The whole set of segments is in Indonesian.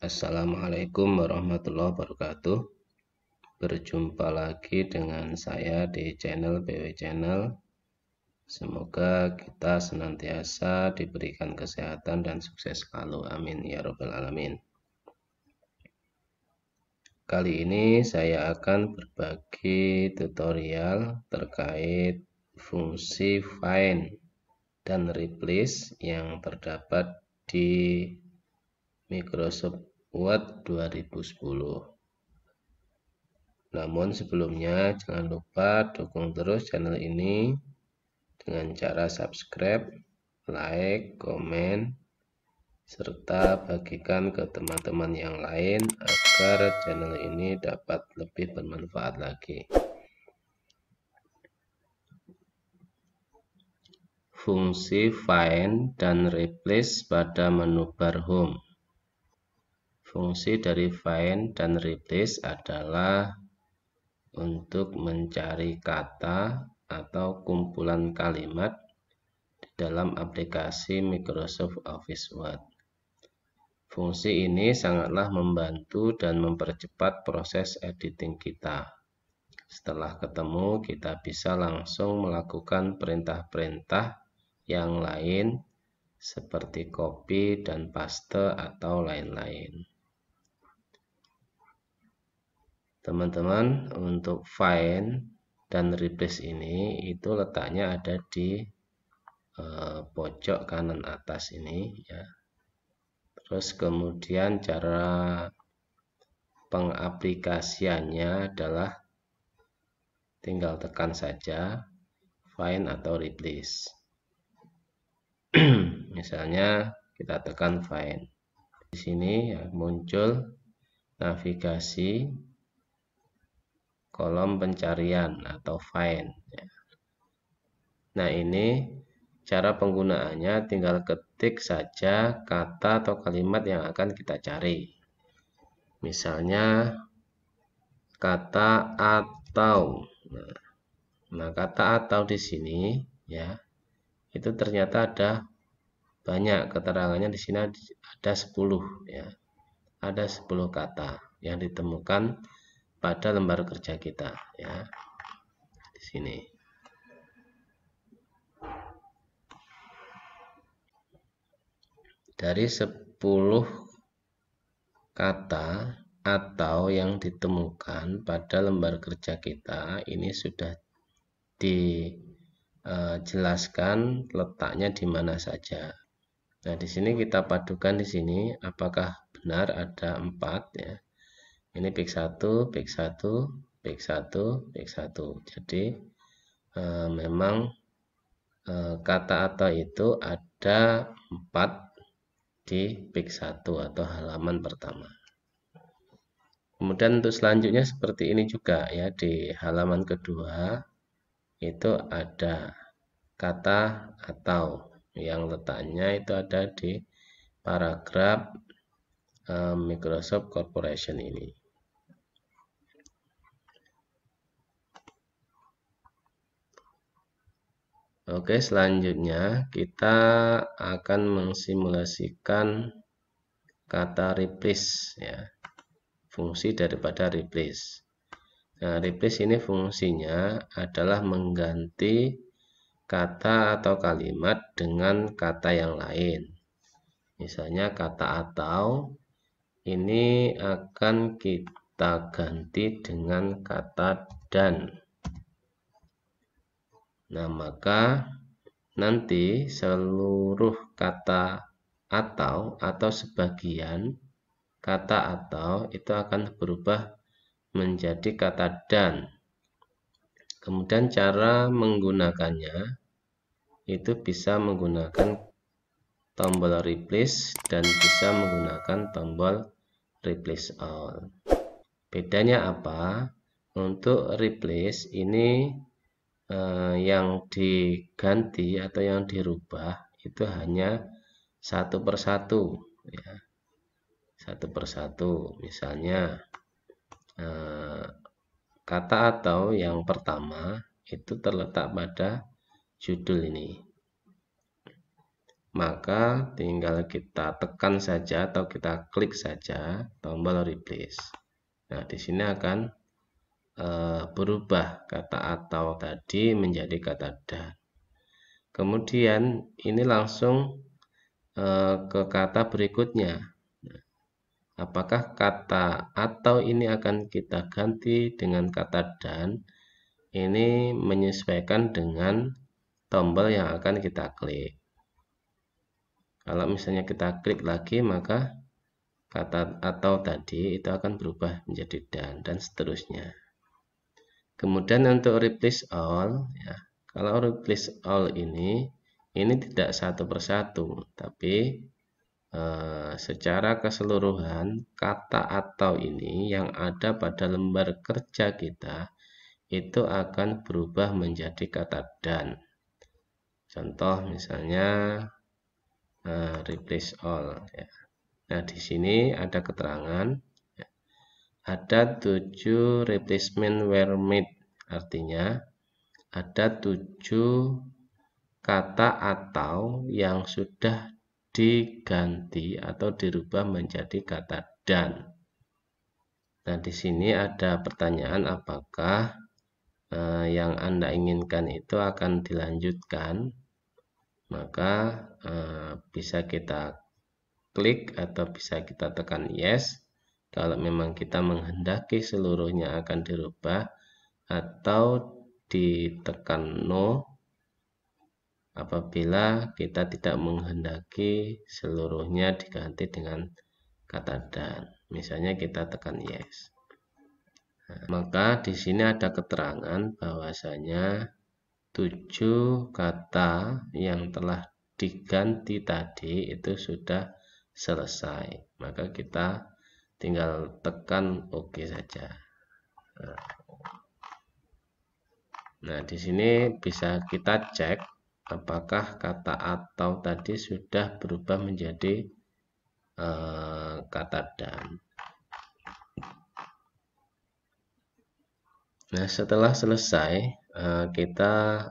Assalamualaikum warahmatullahi wabarakatuh Berjumpa lagi dengan saya di channel BW Channel Semoga kita senantiasa diberikan kesehatan dan sukses selalu Amin Ya Rabbal Alamin Kali ini saya akan berbagi tutorial terkait fungsi find dan replace yang terdapat di Microsoft UAT 2010. Namun sebelumnya jangan lupa dukung terus channel ini dengan cara subscribe, like, komen, serta bagikan ke teman-teman yang lain agar channel ini dapat lebih bermanfaat lagi. fungsi find dan replace pada menu bar home. Fungsi dari find dan replace adalah untuk mencari kata atau kumpulan kalimat di dalam aplikasi Microsoft Office Word. Fungsi ini sangatlah membantu dan mempercepat proses editing kita. Setelah ketemu, kita bisa langsung melakukan perintah-perintah yang lain seperti copy dan paste atau lain-lain teman-teman untuk find dan replace ini itu letaknya ada di eh, pojok kanan atas ini ya terus kemudian cara pengaplikasiannya adalah tinggal tekan saja find atau replace misalnya kita tekan find di sini ya, muncul navigasi kolom pencarian atau find. Ya. Nah, ini cara penggunaannya tinggal ketik saja kata atau kalimat yang akan kita cari. Misalnya kata atau. Nah, nah kata atau di sini ya itu ternyata ada banyak keterangannya di sini ada 10 ya. Ada 10 kata yang ditemukan pada lembar kerja kita ya di sini dari 10 kata atau yang ditemukan pada lembar kerja kita ini sudah dijelaskan e, letaknya di mana saja Nah, di sini kita padukan di sini apakah benar ada empat, ya ini pick 1 pick 1 pick 1 pick 1 jadi e, memang e, kata atau itu ada 4 di pick 1 atau halaman pertama kemudian untuk selanjutnya seperti ini juga ya di halaman kedua itu ada kata atau yang letaknya itu ada di paragraf Eh, Microsoft Corporation ini. Oke, selanjutnya kita akan mensimulasikan kata replace ya. Fungsi daripada replace. Nah, replace ini fungsinya adalah mengganti kata atau kalimat dengan kata yang lain. Misalnya kata atau ini akan kita ganti dengan kata dan nah maka nanti seluruh kata atau atau sebagian kata atau itu akan berubah menjadi kata dan kemudian cara menggunakannya itu bisa menggunakan tombol replace dan bisa menggunakan tombol replace all. Bedanya apa? Untuk replace ini eh, yang diganti atau yang dirubah itu hanya satu persatu, ya. satu persatu. Misalnya eh, kata atau yang pertama itu terletak pada judul ini maka tinggal kita tekan saja atau kita klik saja tombol replace. Nah, di sini akan e, berubah kata atau tadi menjadi kata dan. Kemudian ini langsung e, ke kata berikutnya. Nah, apakah kata atau ini akan kita ganti dengan kata dan? Ini menyesuaikan dengan tombol yang akan kita klik kalau misalnya kita klik lagi maka kata atau tadi itu akan berubah menjadi dan dan seterusnya kemudian untuk replace all ya kalau replace all ini ini tidak satu persatu tapi eh, secara keseluruhan kata atau ini yang ada pada lembar kerja kita itu akan berubah menjadi kata dan contoh misalnya uh, replace all ya. Nah, di sini ada keterangan ya. ada tujuh replacement were made. Artinya ada tujuh kata atau yang sudah diganti atau dirubah menjadi kata dan. Nah, di sini ada pertanyaan apakah eh, yang Anda inginkan itu akan dilanjutkan maka eh, bisa kita klik atau bisa kita tekan yes kalau memang kita menghendaki seluruhnya akan dirubah atau ditekan no apabila kita tidak menghendaki seluruhnya diganti dengan kata dan misalnya kita tekan yes nah, maka di sini ada keterangan bahwasanya 7 kata yang telah diganti tadi itu sudah selesai maka kita tinggal tekan OK saja nah, di sini bisa kita cek apakah kata atau tadi sudah berubah menjadi eh, kata dan nah setelah selesai Eh, kita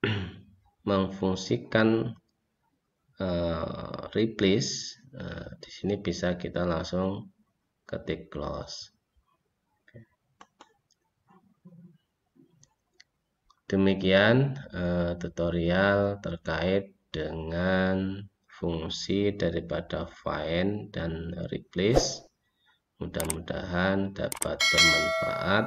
mengfungsikan uh, eh, replace uh, di sini bisa kita langsung ketik close demikian uh, tutorial terkait dengan fungsi daripada find dan replace mudah-mudahan dapat bermanfaat